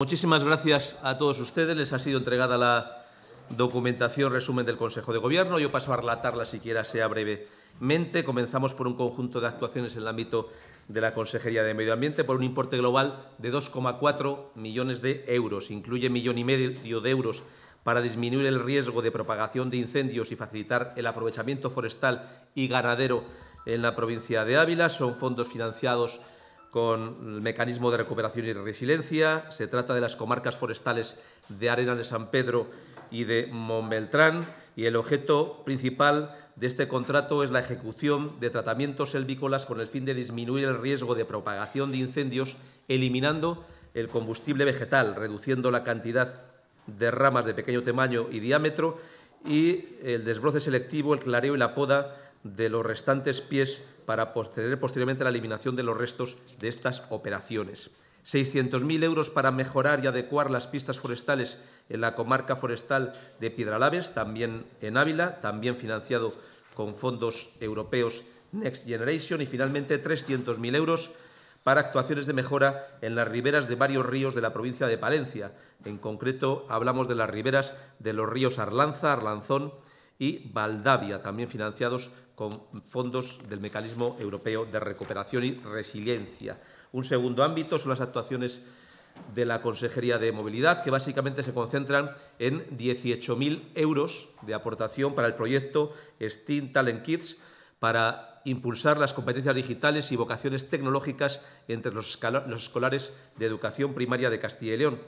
Muchísimas gracias a todos ustedes. Les ha sido entregada la documentación resumen del Consejo de Gobierno. Yo paso a relatarla siquiera sea brevemente. Comenzamos por un conjunto de actuaciones en el ámbito de la Consejería de Medio Ambiente por un importe global de 2,4 millones de euros. Incluye millón y medio de euros para disminuir el riesgo de propagación de incendios y facilitar el aprovechamiento forestal y ganadero en la provincia de Ávila. Son fondos financiados con el mecanismo de recuperación y resiliencia, se trata de las comarcas forestales de Arena de San Pedro y de Montbeltrán y el objeto principal de este contrato es la ejecución de tratamientos selvícolas con el fin de disminuir el riesgo de propagación de incendios eliminando el combustible vegetal, reduciendo la cantidad de ramas de pequeño tamaño y diámetro y el desbroce selectivo, el clareo y la poda de los restantes pies para proceder posteriormente a la eliminación de los restos de estas operaciones. 600.000 euros para mejorar y adecuar las pistas forestales en la comarca forestal de Piedralaves, también en Ávila, también financiado con fondos europeos Next Generation. Y finalmente 300.000 euros para actuaciones de mejora en las riberas de varios ríos de la provincia de Palencia. En concreto, hablamos de las riberas de los ríos Arlanza, Arlanzón, y Valdavia, también financiados con fondos del Mecanismo Europeo de Recuperación y Resiliencia. Un segundo ámbito son las actuaciones de la Consejería de Movilidad, que básicamente se concentran en 18.000 euros de aportación para el proyecto STEAM Talent Kids para impulsar las competencias digitales y vocaciones tecnológicas entre los, los escolares de educación primaria de Castilla y León.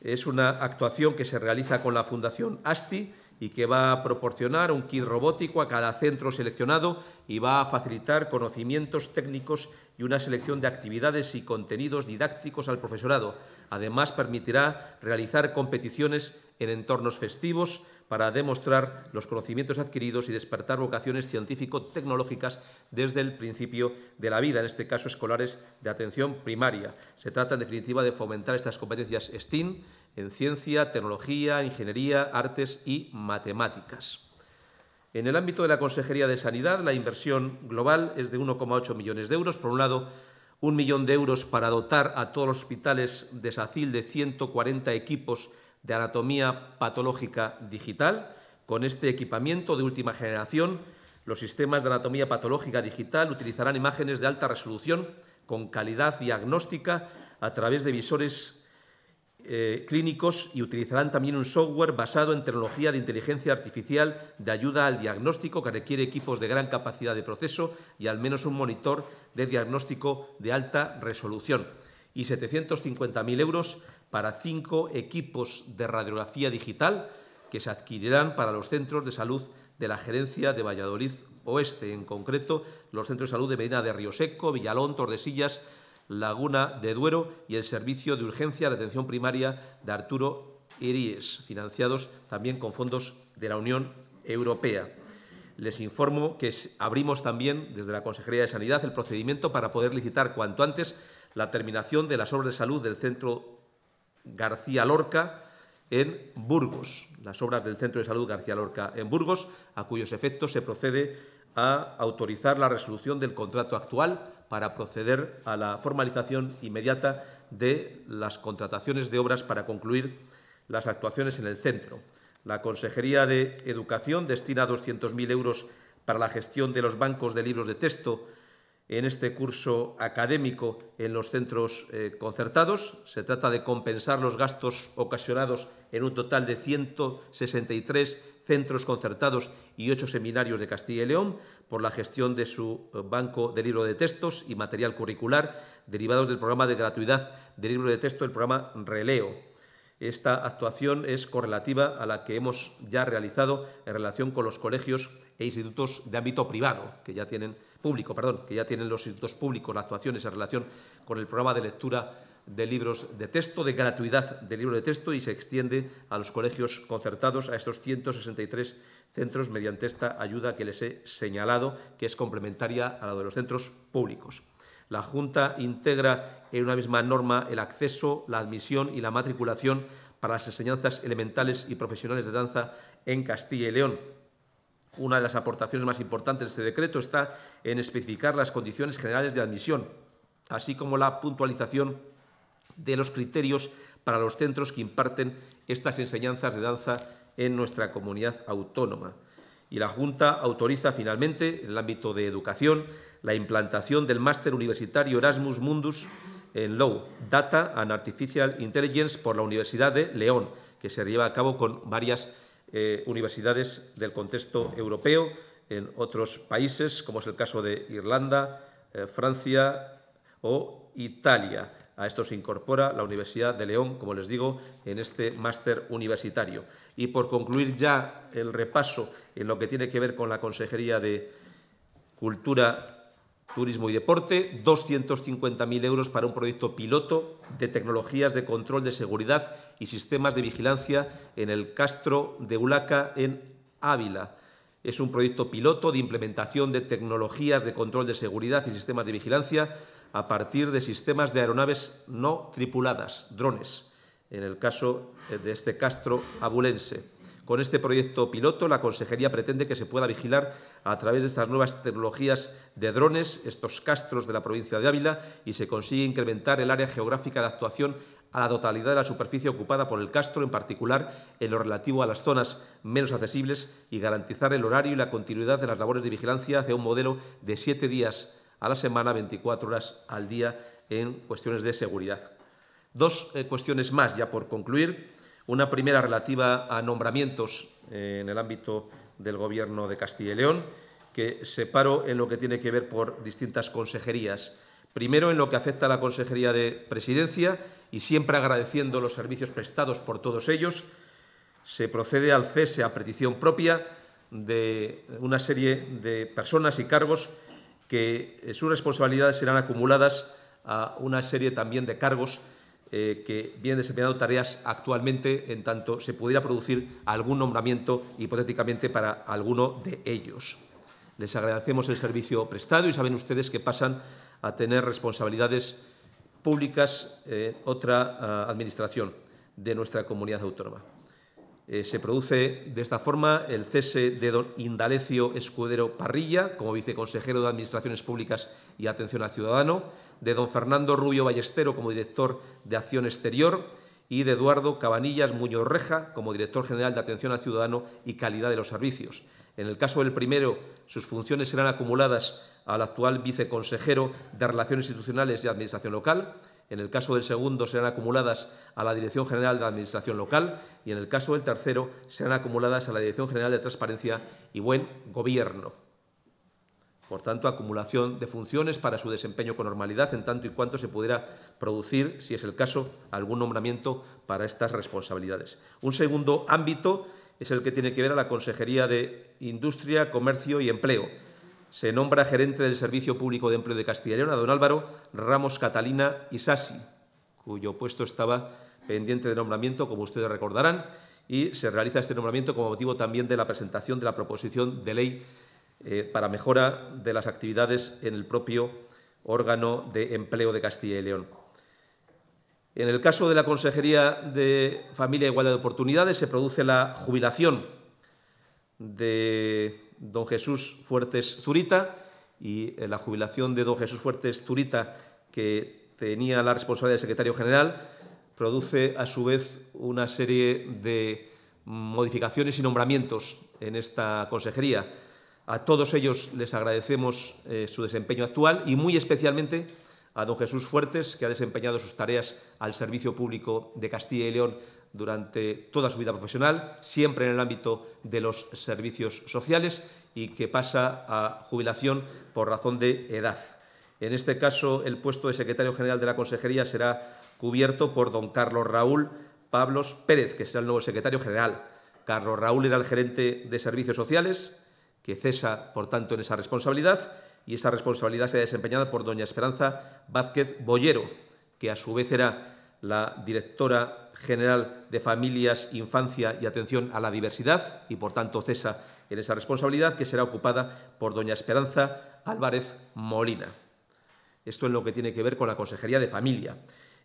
Es una actuación que se realiza con la Fundación ASTI y que va a proporcionar un kit robótico a cada centro seleccionado y va a facilitar conocimientos técnicos y una selección de actividades y contenidos didácticos al profesorado. Además, permitirá realizar competiciones en entornos festivos para demostrar los conocimientos adquiridos y despertar vocaciones científico-tecnológicas desde el principio de la vida, en este caso escolares de atención primaria. Se trata, en definitiva, de fomentar estas competencias STEAM en ciencia, tecnología, ingeniería, artes y matemáticas. En el ámbito de la Consejería de Sanidad, la inversión global es de 1,8 millones de euros. Por un lado, un millón de euros para dotar a todos los hospitales de SACIL de 140 equipos de anatomía patológica digital. Con este equipamiento de última generación, los sistemas de anatomía patológica digital utilizarán imágenes de alta resolución con calidad diagnóstica a través de visores eh, clínicos y utilizarán también un software basado en tecnología de inteligencia artificial de ayuda al diagnóstico que requiere equipos de gran capacidad de proceso y al menos un monitor de diagnóstico de alta resolución. Y 750.000 euros para cinco equipos de radiografía digital que se adquirirán para los centros de salud de la Gerencia de Valladolid Oeste, en concreto los centros de salud de Medina de Río Seco, Villalón, Tordesillas, Laguna de Duero y el Servicio de Urgencia de Atención Primaria de Arturo Iríes, financiados también con fondos de la Unión Europea. Les informo que abrimos también desde la Consejería de Sanidad el procedimiento para poder licitar cuanto antes la terminación de las obras de salud del Centro García Lorca en Burgos, las obras del Centro de Salud García Lorca en Burgos, a cuyos efectos se procede a autorizar la resolución del contrato actual para proceder a la formalización inmediata de las contrataciones de obras para concluir las actuaciones en el centro. La Consejería de Educación destina 200.000 euros para la gestión de los bancos de libros de texto en este curso académico en los centros eh, concertados. Se trata de compensar los gastos ocasionados en un total de 163 centros concertados y ocho seminarios de Castilla y León, por la gestión de su eh, banco de libro de textos y material curricular derivados del programa de gratuidad de libro de texto, el programa Releo. Esta actuación es correlativa a la que hemos ya realizado en relación con los colegios e institutos de ámbito privado, que ya tienen público, perdón, que ya tienen los institutos públicos, las actuaciones en relación con el programa de lectura de libros de texto, de gratuidad de libros de texto y se extiende a los colegios concertados, a estos 163 centros, mediante esta ayuda que les he señalado, que es complementaria a la de los centros públicos. La Junta integra en una misma norma el acceso, la admisión y la matriculación para las enseñanzas elementales y profesionales de danza en Castilla y León. Una de las aportaciones más importantes de este decreto está en especificar las condiciones generales de admisión, así como la puntualización de los criterios para los centros que imparten estas enseñanzas de danza en nuestra comunidad autónoma. Y la Junta autoriza finalmente, en el ámbito de educación, la implantación del máster universitario Erasmus Mundus en Low Data and Artificial Intelligence por la Universidad de León, que se lleva a cabo con varias eh, universidades del contexto europeo en otros países, como es el caso de Irlanda, eh, Francia o Italia. A esto se incorpora la Universidad de León, como les digo, en este máster universitario. Y por concluir ya el repaso en lo que tiene que ver con la Consejería de Cultura, Turismo y Deporte, 250.000 euros para un proyecto piloto de tecnologías de control de seguridad y sistemas de vigilancia en el Castro de Ulaca, en Ávila. Es un proyecto piloto de implementación de tecnologías de control de seguridad y sistemas de vigilancia a partir de sistemas de aeronaves no tripuladas, drones, en el caso eh, de este Castro abulense. Con este proyecto piloto, la Consejería pretende que se pueda vigilar a través de estas nuevas tecnologías de drones estos castros de la provincia de Ávila y se consigue incrementar el área geográfica de actuación a la totalidad de la superficie ocupada por el castro, en particular en lo relativo a las zonas menos accesibles, y garantizar el horario y la continuidad de las labores de vigilancia hacia un modelo de siete días a la semana, 24 horas al día en cuestiones de seguridad. Dos eh, cuestiones más ya por concluir. Una primera relativa a nombramientos eh, en el ámbito del Gobierno de Castilla y León, que separo en lo que tiene que ver por distintas consejerías. Primero, en lo que afecta a la Consejería de Presidencia, y siempre agradeciendo los servicios prestados por todos ellos, se procede al cese a petición propia de una serie de personas y cargos que eh, sus responsabilidades serán acumuladas a una serie también de cargos eh, que vienen desempeñando tareas actualmente, en tanto se pudiera producir algún nombramiento hipotéticamente para alguno de ellos. Les agradecemos el servicio prestado y saben ustedes que pasan a tener responsabilidades públicas en otra ah, administración de nuestra comunidad autónoma. Eh, se produce de esta forma el cese de don Indalecio Escudero Parrilla como viceconsejero de Administraciones Públicas y Atención al Ciudadano, de don Fernando Rubio Ballestero como director de Acción Exterior y de Eduardo Cabanillas Muñoz Reja como director general de Atención al Ciudadano y Calidad de los Servicios. En el caso del primero, sus funciones serán acumuladas al actual viceconsejero de Relaciones Institucionales y Administración Local en el caso del segundo serán acumuladas a la Dirección General de Administración Local y en el caso del tercero serán acumuladas a la Dirección General de Transparencia y Buen Gobierno. Por tanto, acumulación de funciones para su desempeño con normalidad en tanto y cuanto se pudiera producir, si es el caso, algún nombramiento para estas responsabilidades. Un segundo ámbito es el que tiene que ver a la Consejería de Industria, Comercio y Empleo se nombra gerente del Servicio Público de Empleo de Castilla y León a don Álvaro Ramos Catalina Isasi, cuyo puesto estaba pendiente de nombramiento, como ustedes recordarán, y se realiza este nombramiento como motivo también de la presentación de la proposición de ley eh, para mejora de las actividades en el propio órgano de empleo de Castilla y León. En el caso de la Consejería de Familia e Igualdad de Oportunidades se produce la jubilación de don Jesús Fuertes Zurita y eh, la jubilación de don Jesús Fuertes Zurita, que tenía la responsabilidad de secretario general, produce a su vez una serie de modificaciones y nombramientos en esta consejería. A todos ellos les agradecemos eh, su desempeño actual y muy especialmente a don Jesús Fuertes, que ha desempeñado sus tareas al servicio público de Castilla y León durante toda su vida profesional, siempre en el ámbito de los servicios sociales y que pasa a jubilación por razón de edad. En este caso, el puesto de secretario general de la Consejería será cubierto por don Carlos Raúl Pablos Pérez, que será el nuevo secretario general. Carlos Raúl era el gerente de servicios sociales, que cesa, por tanto, en esa responsabilidad, y esa responsabilidad será desempeñada por doña Esperanza Vázquez Bollero, que a su vez era la directora general de Familias, Infancia y Atención a la Diversidad y, por tanto, cesa en esa responsabilidad que será ocupada por doña Esperanza Álvarez Molina. Esto es lo que tiene que ver con la Consejería de Familia.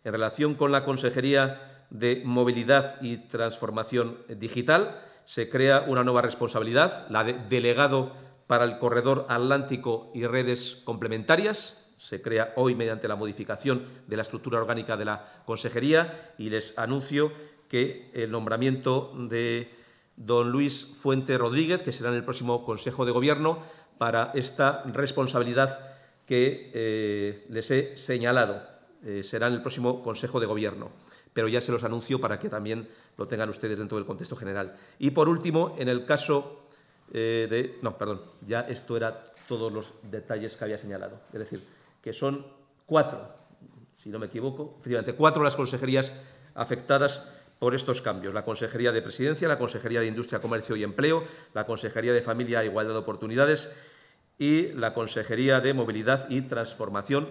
En relación con la Consejería de Movilidad y Transformación Digital, se crea una nueva responsabilidad, la de delegado para el corredor atlántico y redes complementarias se crea hoy mediante la modificación de la estructura orgánica de la Consejería y les anuncio que el nombramiento de don Luis Fuente Rodríguez, que será en el próximo Consejo de Gobierno, para esta responsabilidad que eh, les he señalado. Eh, será en el próximo Consejo de Gobierno, pero ya se los anuncio para que también lo tengan ustedes dentro del contexto general. Y por último, en el caso eh, de... No, perdón, ya esto era todos los detalles que había señalado. Es decir, que son cuatro, si no me equivoco, efectivamente, cuatro las consejerías afectadas por estos cambios. La Consejería de Presidencia, la Consejería de Industria, Comercio y Empleo, la Consejería de Familia e Igualdad de Oportunidades y la Consejería de Movilidad y Transformación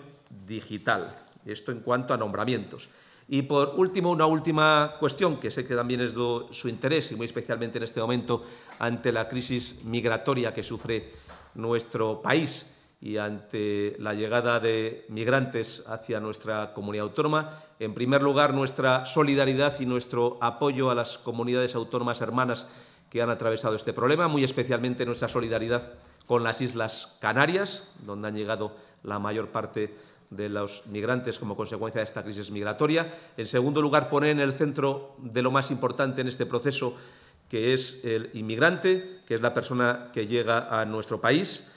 Digital. Esto en cuanto a nombramientos. Y por último, una última cuestión que sé que también es de su interés y muy especialmente en este momento ante la crisis migratoria que sufre nuestro país y ante la llegada de migrantes hacia nuestra comunidad autónoma. En primer lugar, nuestra solidaridad y nuestro apoyo a las comunidades autónomas hermanas que han atravesado este problema, muy especialmente nuestra solidaridad con las Islas Canarias, donde han llegado la mayor parte de los migrantes como consecuencia de esta crisis migratoria. En segundo lugar, poner en el centro de lo más importante en este proceso, que es el inmigrante, que es la persona que llega a nuestro país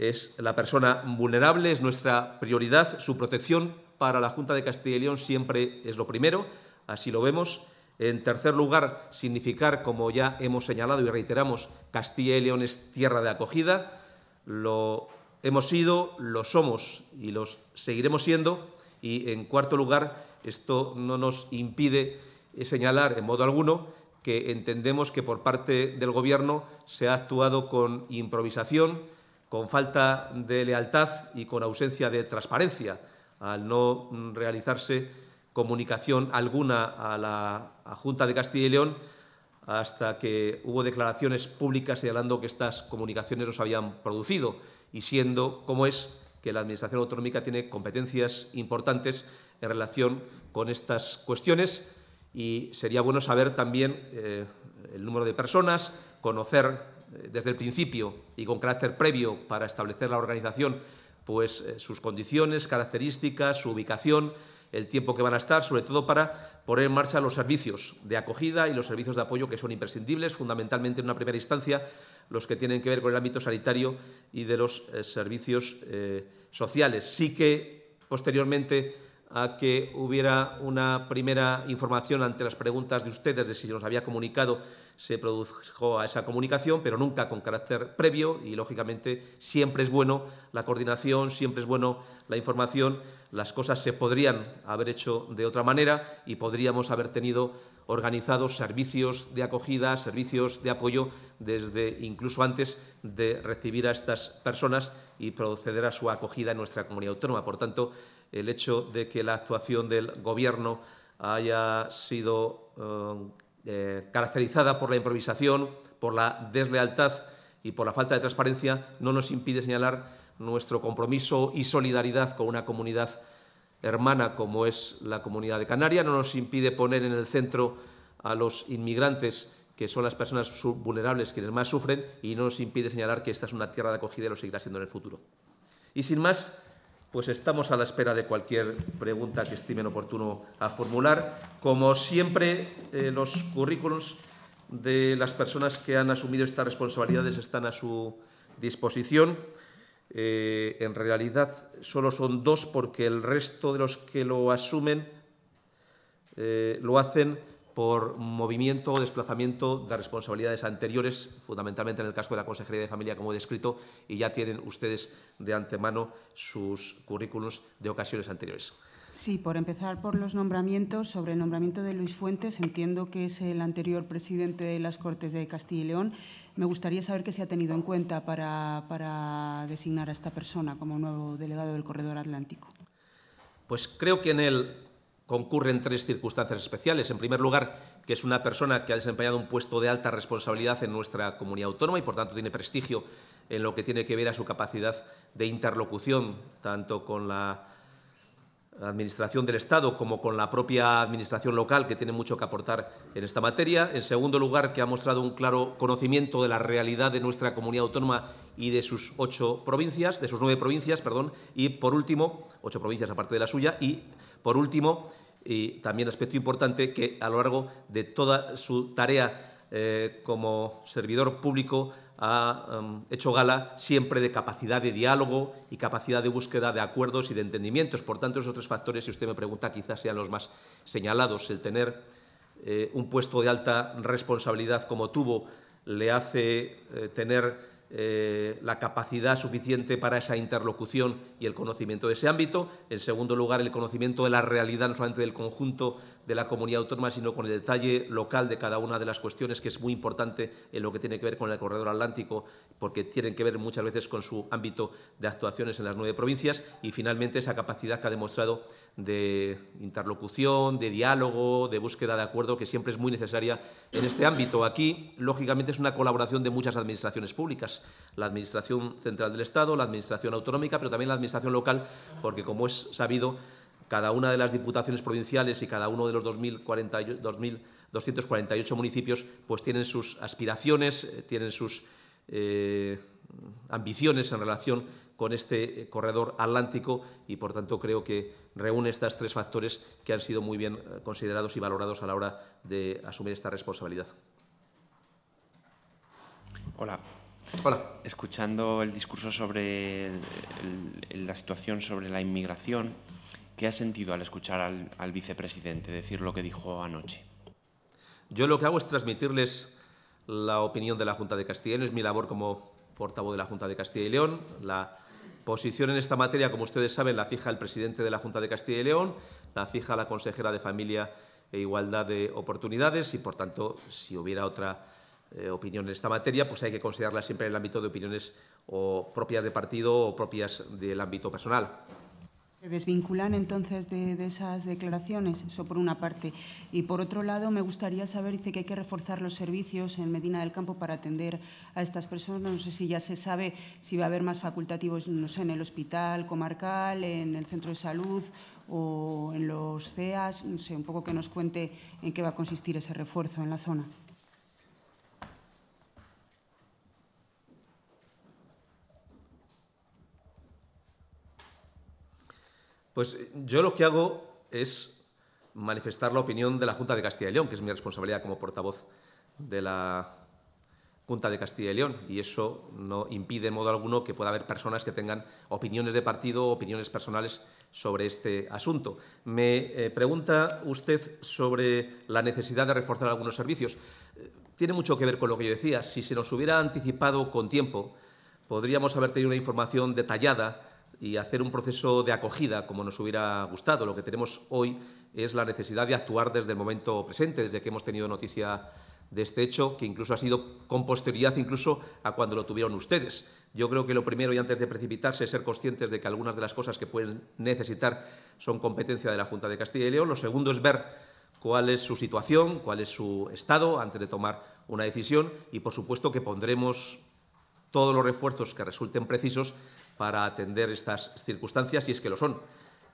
es la persona vulnerable, es nuestra prioridad, su protección para la Junta de Castilla y León siempre es lo primero, así lo vemos. En tercer lugar, significar, como ya hemos señalado y reiteramos, Castilla y León es tierra de acogida. Lo hemos sido, lo somos y los seguiremos siendo. Y en cuarto lugar, esto no nos impide señalar en modo alguno que entendemos que por parte del Gobierno se ha actuado con improvisación, con falta de lealtad y con ausencia de transparencia, al no mm, realizarse comunicación alguna a la Junta de Castilla y León hasta que hubo declaraciones públicas señalando que estas comunicaciones no se habían producido y siendo como es que la Administración autonómica tiene competencias importantes en relación con estas cuestiones y sería bueno saber también eh, el número de personas, conocer desde el principio y con carácter previo para establecer la organización, pues eh, sus condiciones, características, su ubicación, el tiempo que van a estar, sobre todo para poner en marcha los servicios de acogida y los servicios de apoyo que son imprescindibles, fundamentalmente en una primera instancia los que tienen que ver con el ámbito sanitario y de los eh, servicios eh, sociales. Sí que posteriormente a que hubiera una primera información ante las preguntas de ustedes de si se nos había comunicado se produjo a esa comunicación, pero nunca con carácter previo y, lógicamente, siempre es bueno la coordinación, siempre es bueno la información. Las cosas se podrían haber hecho de otra manera y podríamos haber tenido organizados servicios de acogida, servicios de apoyo desde incluso antes de recibir a estas personas y proceder a su acogida en nuestra comunidad autónoma. Por tanto, el hecho de que la actuación del Gobierno haya sido eh, eh, caracterizada por la improvisación, por la deslealtad y por la falta de transparencia, no nos impide señalar nuestro compromiso y solidaridad con una comunidad hermana como es la comunidad de Canarias, no nos impide poner en el centro a los inmigrantes que son las personas vulnerables quienes más sufren y no nos impide señalar que esta es una tierra de acogida y lo seguirá siendo en el futuro. Y sin más, pues estamos a la espera de cualquier pregunta que estimen oportuno a formular. Como siempre, eh, los currículums de las personas que han asumido estas responsabilidades están a su disposición. Eh, en realidad solo son dos porque el resto de los que lo asumen eh, lo hacen por movimiento o desplazamiento de responsabilidades anteriores, fundamentalmente en el caso de la Consejería de Familia, como he descrito, y ya tienen ustedes de antemano sus currículos de ocasiones anteriores. Sí, por empezar por los nombramientos. Sobre el nombramiento de Luis Fuentes, entiendo que es el anterior presidente de las Cortes de Castilla y León. Me gustaría saber qué se ha tenido en cuenta para, para designar a esta persona como nuevo delegado del Corredor Atlántico. Pues creo que en el concurren tres circunstancias especiales. En primer lugar, que es una persona que ha desempeñado un puesto de alta responsabilidad en nuestra comunidad autónoma y, por tanto, tiene prestigio en lo que tiene que ver a su capacidad de interlocución, tanto con la Administración del Estado como con la propia Administración local, que tiene mucho que aportar en esta materia. En segundo lugar, que ha mostrado un claro conocimiento de la realidad de nuestra comunidad autónoma y de sus ocho provincias, de sus nueve provincias, perdón, y por último, ocho provincias aparte de la suya, y por último, y también aspecto importante, que a lo largo de toda su tarea eh, como servidor público ha em, hecho gala siempre de capacidad de diálogo y capacidad de búsqueda de acuerdos y de entendimientos. Por tanto, esos tres factores, si usted me pregunta, quizás sean los más señalados. El tener eh, un puesto de alta responsabilidad como tuvo le hace eh, tener eh, la capacidad suficiente para esa interlocución y el conocimiento de ese ámbito. En segundo lugar, el conocimiento de la realidad, no solamente del conjunto de la comunidad autónoma, sino con el detalle local de cada una de las cuestiones, que es muy importante en lo que tiene que ver con el corredor atlántico, porque tienen que ver muchas veces con su ámbito de actuaciones en las nueve provincias. Y finalmente, esa capacidad que ha demostrado de interlocución, de diálogo, de búsqueda de acuerdo, que siempre es muy necesaria en este ámbito. Aquí, lógicamente, es una colaboración de muchas administraciones públicas, la Administración Central del Estado, la Administración Autonómica, pero también la Administración local, porque, como es sabido, cada una de las diputaciones provinciales y cada uno de los 2.248 municipios pues tienen sus aspiraciones, eh, tienen sus eh, ambiciones en relación con este eh, corredor atlántico y, por tanto, creo que reúne estos tres factores que han sido muy bien considerados y valorados a la hora de asumir esta responsabilidad. Hola. Escuchando el discurso sobre la situación sobre la inmigración, ¿Qué ha sentido al escuchar al, vicepresidente decir lo que dijo anoche? Yo lo que hago es transmitirles la opinión de la Junta de Castilla y León, es mi labor como portavoz de la Junta de Castilla y León. La posición en esta materia, como ustedes saben, la fija el presidente de la Junta de Castilla y León, la fija la consejera de Familia e Igualdad de Oportunidades y, por tanto, si hubiera otra eh, opinión en esta materia, pues hay que considerarla siempre en el ámbito de opiniones o propias de partido o propias del ámbito personal. ¿Se desvinculan entonces de, esas declaraciones? Eso por una parte. Y por otro lado, me gustaría saber, dice que hay que reforzar los servicios en Medina del Campo para atender a estas personas. No sé si ya se sabe si va a haber más facultativos, no sé, en el hospital comarcal, en el centro de salud o en los CEAS. No sé, un poco que nos cuente en qué va a consistir ese refuerzo en la zona. Pues eh, yo lo que hago es manifestar la opinión de la Junta de Castilla y León, que es mi responsabilidad como portavoz de la Junta de Castilla y León, y eso no impide en modo alguno que pueda haber personas que tengan opiniones de partido, o opiniones personales sobre este asunto. Me eh, pregunta usted sobre la necesidad de reforzar algunos servicios. Eh, tiene mucho que ver con lo que yo decía. Si se nos hubiera anticipado con tiempo, podríamos haber tenido una información detallada y hacer un proceso de acogida como nos hubiera gustado. Lo que tenemos hoy es la necesidad de actuar desde el momento presente, desde que hemos tenido noticia de este hecho, que incluso ha sido con posterioridad incluso a cuando lo tuvieron ustedes. Yo creo que lo primero y antes de precipitarse es ser conscientes de que algunas de las cosas que pueden necesitar son competencia de la Junta de Castilla y León. Lo segundo es ver cuál es su situación, cuál es su estado antes de tomar una decisión y, por supuesto, que pondremos todos los refuerzos que resulten precisos para atender estas circunstancias, y es que lo son.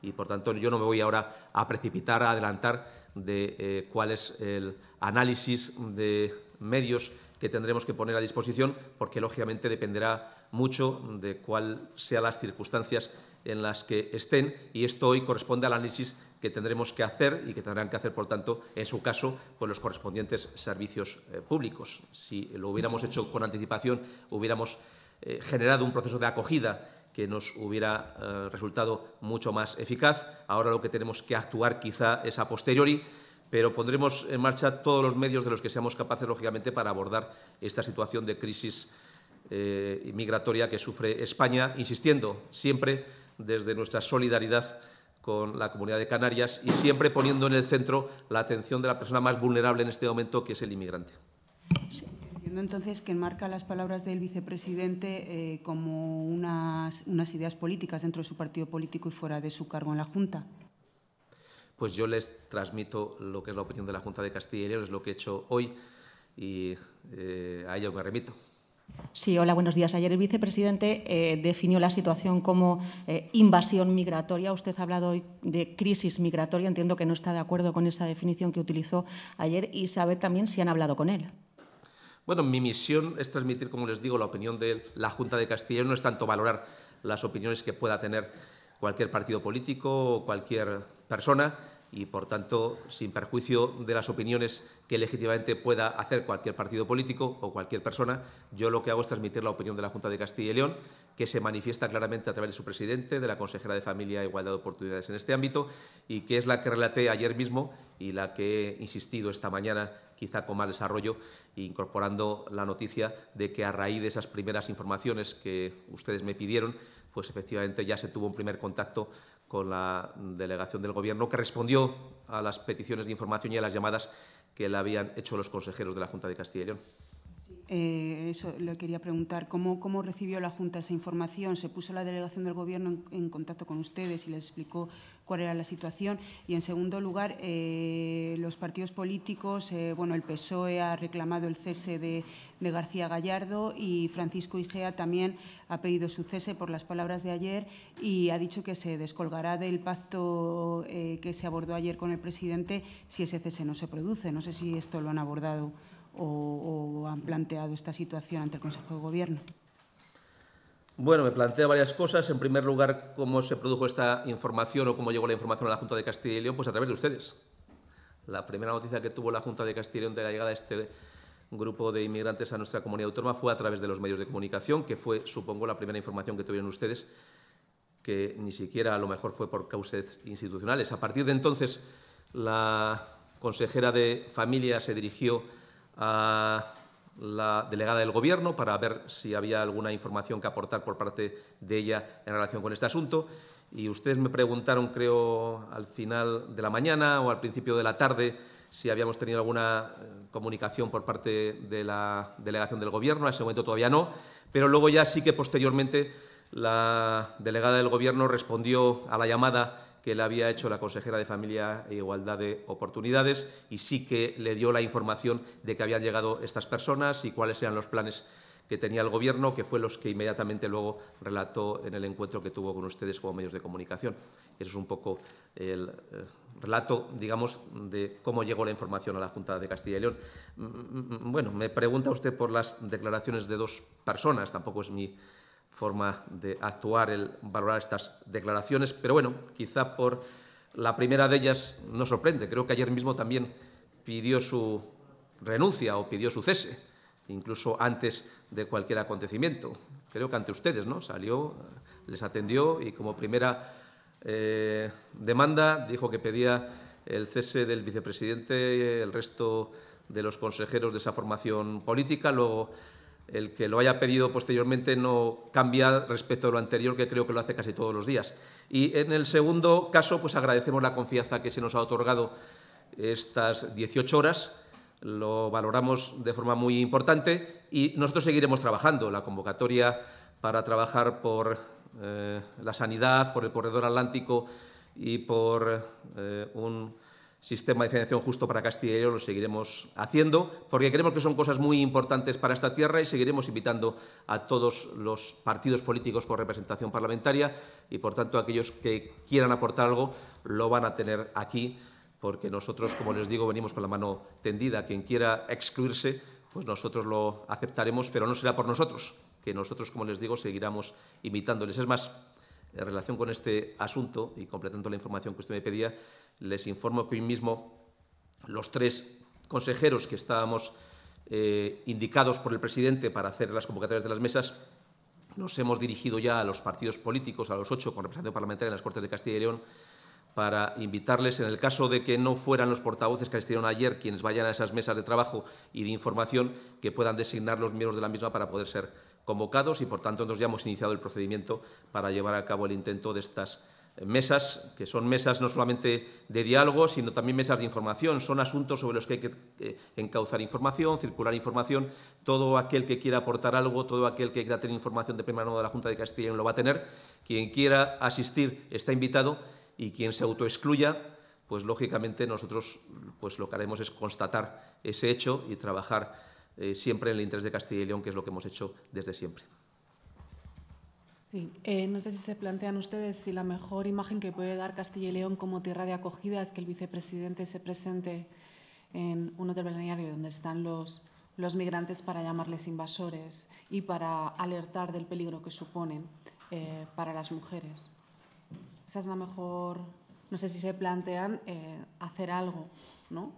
Y por tanto, yo no me voy ahora a precipitar, a adelantar de eh, cuál es el análisis de medios que tendremos que poner a disposición, porque lógicamente dependerá mucho de cuáles sean las circunstancias en las que estén y esto hoy corresponde al análisis que tendremos que hacer y que tendrán que hacer, por tanto, en su caso, con pues, los correspondientes servicios eh, públicos. Si lo hubiéramos hecho con anticipación, hubiéramos eh, generado un proceso de acogida que nos hubiera eh, resultado mucho más eficaz. Ahora lo que tenemos que actuar quizá es a posteriori, pero pondremos en marcha todos los medios de los que seamos capaces, lógicamente, para abordar esta situación de crisis eh, migratoria que sufre España, insistiendo siempre desde nuestra solidaridad con la comunidad de Canarias y siempre poniendo en el centro la atención de la persona más vulnerable en este momento, que es el inmigrante. Entiendo entonces que enmarca las palabras del vicepresidente eh, como unas, ideas políticas dentro de su partido político y fuera de su cargo en la Junta. Pues yo les transmito lo que es la opinión de la Junta de Castilla y León, es lo que he hecho hoy y eh, a ello me remito. Sí, hola, buenos días. Ayer el vicepresidente eh, definió la situación como invasión migratoria. Usted ha hablado hoy de crisis migratoria. Entiendo que no está de acuerdo con esa definición que utilizó ayer y saber también si han hablado con él. Bueno, mi misión es transmitir, como les digo, la opinión de la Junta de Castilla. No es tanto valorar las opiniones que pueda tener cualquier partido político o cualquier persona, y, por tanto, sin perjuicio de las opiniones que legítimamente pueda hacer cualquier partido político o cualquier persona, yo lo que hago es transmitir la opinión de la Junta de Castilla y León, que se manifiesta claramente a través de su presidente, de la consejera de Familia e Igualdad de Oportunidades en este ámbito, y que es la que relaté ayer mismo y la que he insistido esta mañana, quizá con más desarrollo, incorporando la noticia de que a raíz de esas primeras informaciones que ustedes me pidieron, pues efectivamente ya se tuvo un primer contacto con la delegación del Gobierno, que respondió a las peticiones de información y a las llamadas que le habían hecho los consejeros de la Junta de Castilla y León. Eh, eso le quería preguntar, ¿cómo, ¿cómo, recibió la Junta esa información? ¿Se puso la delegación del Gobierno en, contacto con ustedes y les explicó cuál era la situación? Y, en segundo lugar, eh, los partidos políticos, eh, bueno, el PSOE ha reclamado el cese de, de García Gallardo y Francisco Igea también ha pedido su cese por las palabras de ayer y ha dicho que se descolgará del pacto eh, que se abordó ayer con el presidente si ese cese no se produce. No sé si esto lo han abordado o, o han planteado esta situación ante el Consejo de Gobierno. Bueno, me plantea varias cosas. En primer lugar, cómo se produjo esta información o cómo llegó la información a la Junta de Castilla y León, pues a través de ustedes. La primera noticia que tuvo la Junta de Castilla y León de la llegada este grupo de inmigrantes a nuestra comunidad autónoma fue a través de los medios de comunicación, que fue, supongo, la primera información que tuvieron ustedes, que ni siquiera a lo mejor fue por causas institucionales. A partir de entonces, la consejera de Familia se dirigió a la delegada del Gobierno para ver si había alguna información que aportar por parte de ella en relación con este asunto. Y ustedes me preguntaron, creo, al final de la mañana o al principio de la tarde, si habíamos tenido alguna eh, comunicación por parte de la delegación del Gobierno. a ese momento todavía no, pero luego ya sí que posteriormente la delegada del Gobierno respondió a la llamada que le había hecho la consejera de Familia e Igualdad de Oportunidades y sí que le dio la información de que habían llegado estas personas y cuáles eran los planes que tenía el Gobierno, que fue los que inmediatamente luego relató en el encuentro que tuvo con ustedes como medios de comunicación. Eso es un poco el, eh, relato, digamos, de cómo llegó la información a la Junta de Castilla y León. Mm, mm, mm, bueno, me pregunta usted por las declaraciones de dos personas, tampoco es mi forma de actuar el valorar estas declaraciones, pero bueno, quizá por la primera de ellas no sorprende. Creo que ayer mismo también pidió su renuncia o pidió su cese, incluso antes de cualquier acontecimiento. Creo que ante ustedes, ¿no? Salió, les atendió y como primera eh, demanda, dijo que pedía el cese del vicepresidente, el resto de los consejeros de esa formación política. Luego, el que lo haya pedido posteriormente no cambia respecto a lo anterior, que creo que lo hace casi todos los días. Y en el segundo caso, pues agradecemos la confianza que se nos ha otorgado estas 18 horas. Lo valoramos de forma muy importante y nosotros seguiremos trabajando. La convocatoria para trabajar por eh, la sanidad, por el corredor atlántico y por eh, un sistema de financiación justo para Castilla y León lo seguiremos haciendo, porque creemos que son cosas muy importantes para esta tierra y seguiremos invitando a todos los partidos políticos con representación parlamentaria y, por tanto, aquellos que quieran aportar algo lo van a tener aquí, porque nosotros, como les digo, venimos con la mano tendida. Quien quiera excluirse, pues nosotros lo aceptaremos, pero no será por nosotros, que nosotros, como les digo, seguiremos imitándoles. Es más, en relación con este asunto y completando la información que usted me pedía, les informo que hoy mismo los tres consejeros que estábamos eh, indicados por el presidente para hacer las convocatorias de las mesas, nos hemos dirigido ya a los partidos políticos, a los ocho con representación parlamentaria en las Cortes de Castilla y León, para invitarles, en el caso de que no fueran los portavoces que asistieron ayer quienes vayan a esas mesas de trabajo y de información, que puedan designar los miembros de la misma para poder ser convocados y, por tanto, nosotros ya hemos iniciado el procedimiento para llevar a cabo el intento de estas eh, mesas, que son mesas no solamente de diálogo, sino también mesas de información. Son asuntos sobre los que hay que eh, encauzar información, circular información. Todo aquel que quiera aportar algo, todo aquel que quiera tener información de primera mano de la Junta de Castilla y lo va a tener. Quien quiera asistir está invitado y quien se autoexcluya, pues lógicamente nosotros pues, lo que haremos es constatar ese hecho y trabajar eh, siempre en el interés de Castilla y León, que es lo que hemos hecho desde siempre. Sí, eh, no sé si se plantean ustedes si la mejor imagen que puede dar Castilla y León como tierra de acogida es que el vicepresidente se presente en un hotel balneario donde están los, los migrantes para llamarles invasores y para alertar del peligro que suponen eh, para las mujeres. Esa es la mejor. No sé si se plantean hacer algo, ¿no?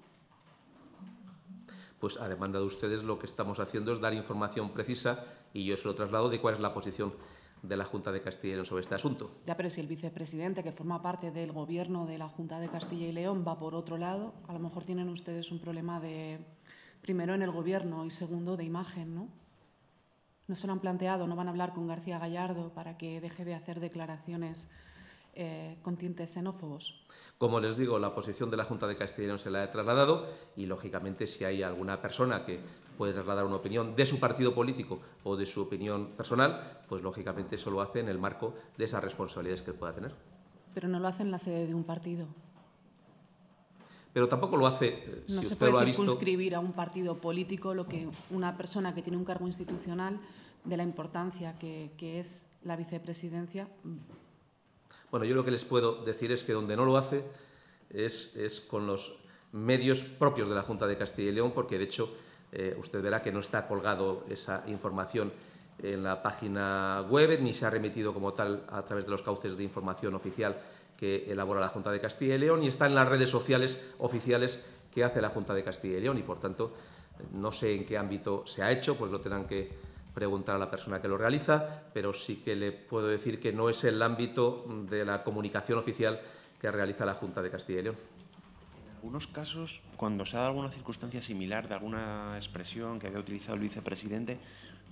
pues a demanda de ustedes lo que estamos haciendo es dar información precisa y yo se lo traslado de cuál es la posición de la Junta de Castilla y León sobre este asunto. Ya, pero si el vicepresidente, que forma parte del gobierno de la Junta de Castilla y León, va por otro lado, a lo mejor tienen ustedes un problema de, primero, en el gobierno y segundo, de imagen, ¿no? No se lo han planteado, no van a hablar con García Gallardo para que deje de hacer declaraciones eh, xenófobos. Como les digo, la posición de la Junta de Castellón se la he trasladado y, lógicamente, si hay alguna persona que puede trasladar una opinión de su partido político o de su opinión personal, pues, lógicamente, eso lo hace en el marco de esas responsabilidades que pueda tener. Pero no lo hace en la sede de un partido. Pero tampoco lo hace. Eh, no se puede lo circunscribir a un partido político lo que una persona que tiene un cargo institucional de la importancia que es la vicepresidencia bueno, yo lo que les puedo decir es que donde no lo hace es, con los medios propios de la Junta de Castilla y León, porque de hecho eh, usted verá que no está colgado esa información en la página web, ni se ha remitido como tal a través de los cauces de información oficial que elabora la Junta de Castilla y León, y está en las redes sociales oficiales que hace la Junta de Castilla y León, y por tanto no sé en qué ámbito se ha hecho, pues lo tendrán que preguntar a la persona que lo realiza, pero sí que le puedo decir que no es el ámbito de la comunicación oficial que realiza la Junta de Castilla y León. En algunos casos, cuando se ha dado alguna circunstancia similar de alguna expresión que había utilizado el vicepresidente,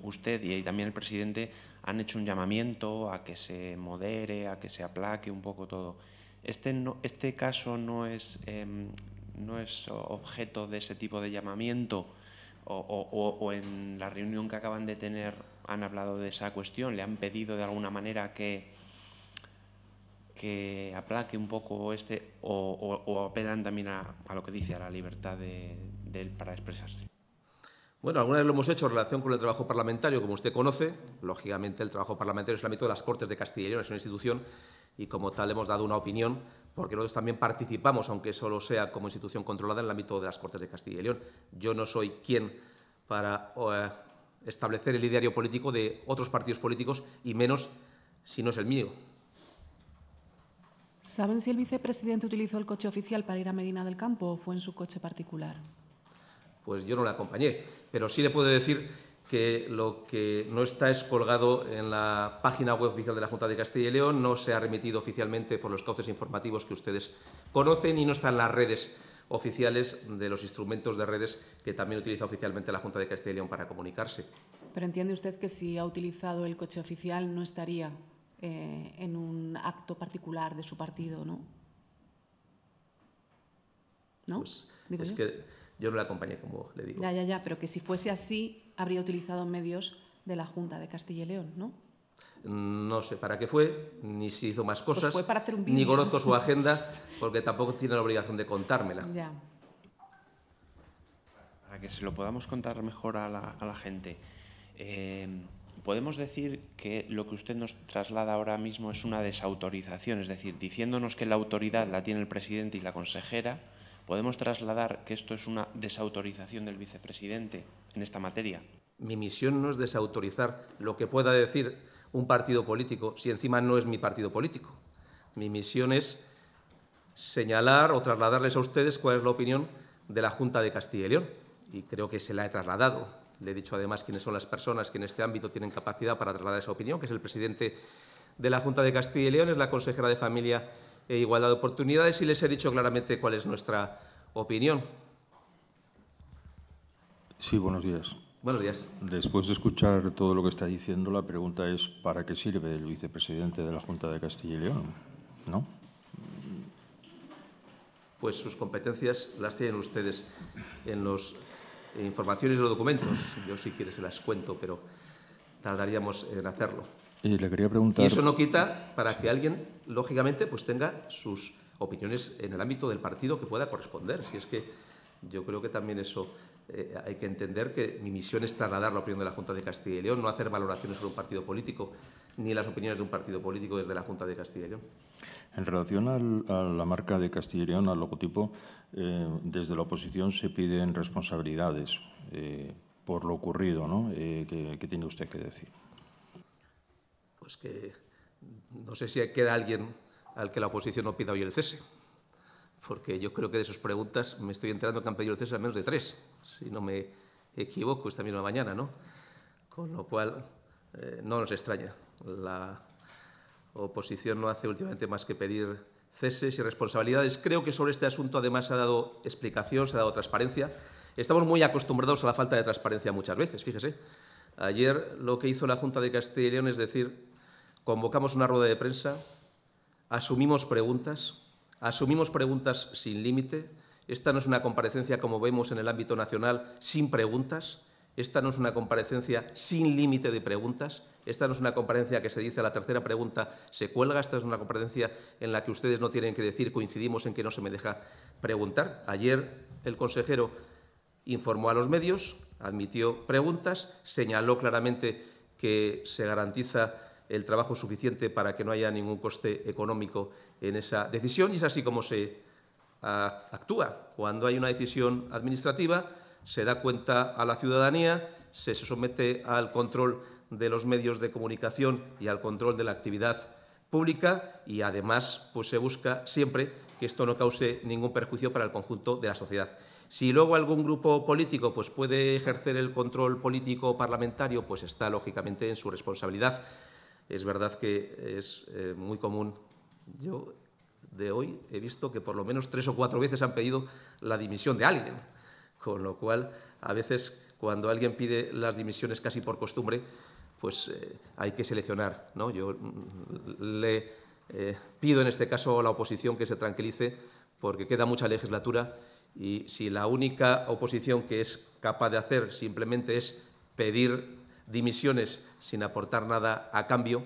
usted y también el presidente han hecho un llamamiento a que se modere, a que se aplaque un poco todo. Este, no, este caso no es, em, no es objeto de ese tipo de llamamiento o, en la reunión que acaban de tener han hablado de esa cuestión, le han pedido de alguna manera que, que aplaque un poco este, o, apelan también a, lo que dice, a la libertad del de él para expresarse. Bueno, alguna vez lo hemos hecho en relación con el trabajo parlamentario, como usted conoce. Lógicamente, el trabajo parlamentario es el ámbito de las Cortes de Castilla y León, es una institución y como tal hemos dado una opinión porque nosotros también participamos, aunque solo sea como institución controlada, en el ámbito de las Cortes de Castilla y León. Yo no soy quien para eh, establecer el ideario político de otros partidos políticos y menos si no es el mío. ¿Saben si el vicepresidente utilizó el coche oficial para ir a Medina del Campo o fue en su coche particular? Pues yo no le acompañé, pero sí le puedo decir que lo que no está es colgado en la página web oficial de la Junta de Castilla y León, no se ha remitido oficialmente por los cauces informativos que ustedes conocen y no está en las redes oficiales de los instrumentos de redes que también utiliza oficialmente la Junta de Castilla y León para comunicarse. Pero entiende usted que si ha utilizado el coche oficial no estaría eh, en un acto particular de su partido, ¿no? ¿No? Pues es que yo no la acompañé, como le digo. Ya, ya, ya, pero que si fuese así, habría utilizado medios de la Junta de Castilla y León, ¿no? No sé para qué fue, ni si hizo más pues cosas, Fue para ni conozco su agenda, porque tampoco tiene la obligación de contármela. Para que se lo podamos contar mejor a la, gente, eh, podemos decir que lo que usted nos traslada ahora mismo es una desautorización, es decir, diciéndonos que la autoridad la tiene el presidente y la consejera, podemos trasladar que esto es una desautorización del vicepresidente esta materia. Mi misión no es desautorizar lo que pueda decir un partido político si encima no es mi partido político. Mi misión es señalar o trasladarles a ustedes cuál es la opinión de la Junta de Castilla y León. Y creo que se la he trasladado. Le he dicho además quiénes son las personas que en este ámbito tienen capacidad para trasladar esa opinión, que es el presidente de la Junta de Castilla y León, es la consejera de Familia e Igualdad de Oportunidades, y les he dicho claramente cuál es nuestra opinión. Sí, buenos días. Buenos días. Después de escuchar todo lo que está diciendo, la pregunta es ¿para qué sirve el vicepresidente de la Junta de Castilla y León? ¿No? Pues sus competencias las tienen ustedes en las informaciones y los documentos. Yo si quieres se las cuento, pero tardaríamos en hacerlo. Y le quería preguntar... Y eso no quita para que alguien, lógicamente, pues tenga sus opiniones en el ámbito del partido que pueda corresponder. Si es que yo creo que también eso eh, hay que entender que mi misión es trasladar la opinión de la Junta de Castilla y León, no hacer valoraciones sobre un partido político ni las opiniones de un partido político desde la Junta de Castilla y León. En relación a la marca de Castilla y León, al logotipo, eh, desde la oposición se piden responsabilidades eh, por lo ocurrido. ¿no? ¿Qué tiene usted que decir? Pues que no sé si queda alguien al que la oposición no pida hoy el cese porque yo creo que de sus preguntas me estoy enterando que han pedido el cese al menos de tres, si no me equivoco, esta misma mañana, ¿no? Con lo cual, eh, no nos extraña. La oposición no hace últimamente más que pedir ceses y responsabilidades. Creo que sobre este asunto, además, se ha dado explicación, se ha dado transparencia. Estamos muy acostumbrados a la falta de transparencia muchas veces, fíjese. Ayer lo que hizo la Junta de Castilla y León es decir, convocamos una rueda de prensa, asumimos preguntas, Asumimos preguntas sin límite. Esta no es una comparecencia, como vemos en el ámbito nacional, sin preguntas. Esta no es una comparecencia sin límite de preguntas. Esta no es una comparecencia que se dice a la tercera pregunta se cuelga. Esta es una comparecencia en la que ustedes no tienen que decir coincidimos en que no se me deja preguntar. Ayer el consejero informó a los medios, admitió preguntas, señaló claramente que se garantiza el trabajo suficiente para que no haya ningún coste económico en esa decisión y es así como se ah, actúa. Cuando hay una decisión administrativa, se da cuenta a la ciudadanía, se somete al control de los medios de comunicación y al control de la actividad pública y además pues, se busca siempre que esto no cause ningún perjuicio para el conjunto de la sociedad. Si luego algún grupo político pues, puede ejercer el control político parlamentario, pues está lógicamente en su responsabilidad. Es verdad que es eh, muy común yo de hoy he visto que por lo menos tres o cuatro veces han pedido la dimisión de alguien, con lo cual a veces cuando alguien pide las dimisiones casi por costumbre, pues eh, hay que seleccionar. ¿no? Yo mm, le eh, pido en este caso a la oposición que se tranquilice porque queda mucha legislatura y si la única oposición que es capaz de hacer simplemente es pedir dimisiones sin aportar nada a cambio,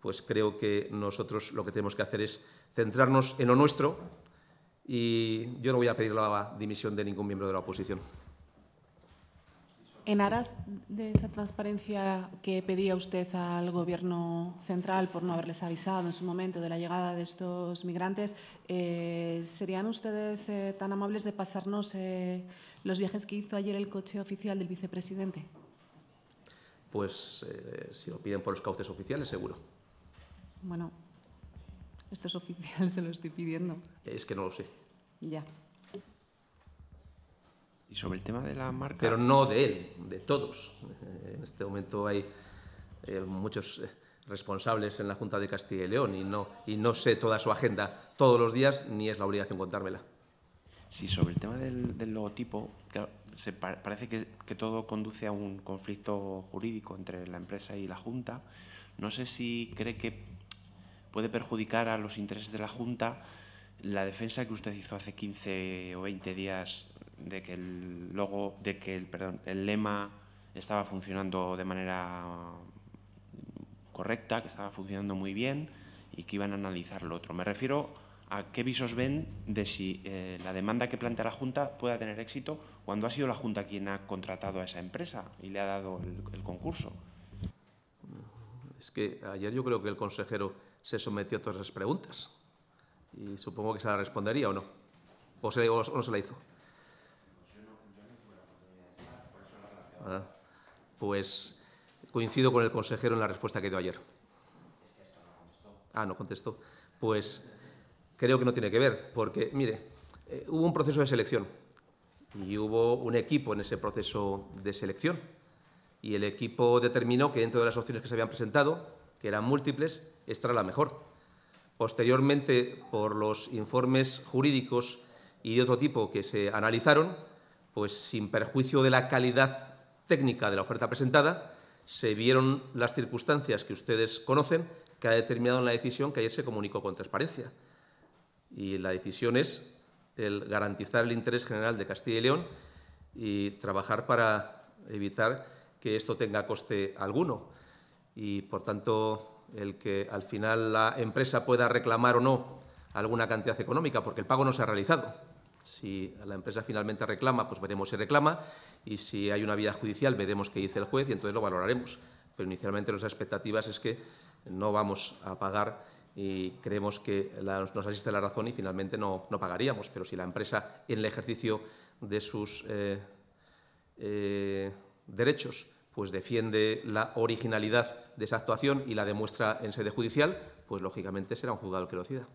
pues creo que nosotros lo que tenemos que hacer es centrarnos en lo nuestro y yo no voy a pedir la dimisión de ningún miembro de la oposición. En aras de esa transparencia que pedía usted al Gobierno central por no haberles avisado en su momento de la llegada de estos migrantes, eh, ¿serían ustedes eh, tan amables de pasarnos eh, los viajes que hizo ayer el coche oficial del vicepresidente? Pues si lo piden por los cauces oficiales, seguro. Bueno, esto es oficial, se lo estoy pidiendo. Es que no lo sé. Ya. Y sobre el tema de la marca. Pero no de él, de todos. Eh, en este momento hay eh, muchos eh, responsables en la Junta de Castilla y León y no, y no sé toda su agenda todos los días, ni es la obligación contármela. Sí, sobre el tema del, logotipo, se parece que, todo conduce a un conflicto jurídico entre la empresa y la Junta. No sé si cree que puede perjudicar a los intereses de la Junta la defensa que usted hizo hace 15 o 20 días de que el logo, de que perdón, el lema estaba funcionando de manera correcta, que estaba funcionando muy bien y que iban a analizar lo otro. Me refiero a qué visos ven de si eh, la demanda que plantea la Junta pueda tener éxito cuando ha sido la Junta quien ha contratado a esa empresa y le ha dado el concurso. Es que ayer yo creo que el consejero se sometió a todas las preguntas. Y supongo que se la respondería o no. O, se, no se la hizo. Ah, pues coincido con el consejero en la respuesta que dio ayer. Ah, no contestó. Pues creo que no tiene que ver, porque, mire, eh, hubo un proceso de selección y hubo un equipo en ese proceso de selección. Y el equipo determinó que dentro de las opciones que se habían presentado, que eran múltiples, esta era la mejor. Posteriormente, por los informes jurídicos y de otro tipo que se analizaron, pues sin perjuicio de la calidad técnica de la oferta presentada, se vieron las circunstancias que ustedes conocen que ha determinado la decisión que ayer se comunicó con transparencia. Y la decisión es el garantizar el interés general de Castilla y León y trabajar para evitar que esto tenga coste alguno. Y, por tanto, el que al final la empresa pueda reclamar o no alguna cantidad económica, porque el pago no se ha realizado. Si la empresa finalmente reclama, pues veremos si reclama, y si hay una vía judicial, veremos qué dice el juez y entonces lo valoraremos. Pero inicialmente las expectativas es que no vamos a pagar y creemos que nos asiste la razón y finalmente no, no, pagaríamos. Pero si la empresa en el ejercicio de sus eh, eh, derechos pues defiende la originalidad de esa actuación y la demuestra en sede judicial, pues lógicamente será un juzgado que lo decida.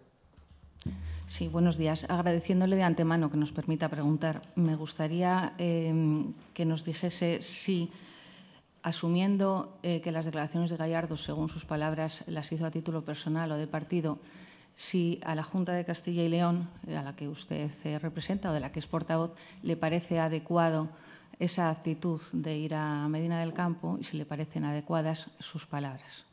Sí, buenos días. Agradeciéndole de antemano que nos permita preguntar, me gustaría em, que nos dijese si, asumiendo eh, que las declaraciones de Gallardo, según sus palabras, las hizo a título personal o de partido, si a la Junta de Castilla y León, eh, a la que usted se eh, representa o de la que es portavoz, le parece adecuado esa actitud de ir a Medina del Campo y si le parecen adecuadas sus palabras.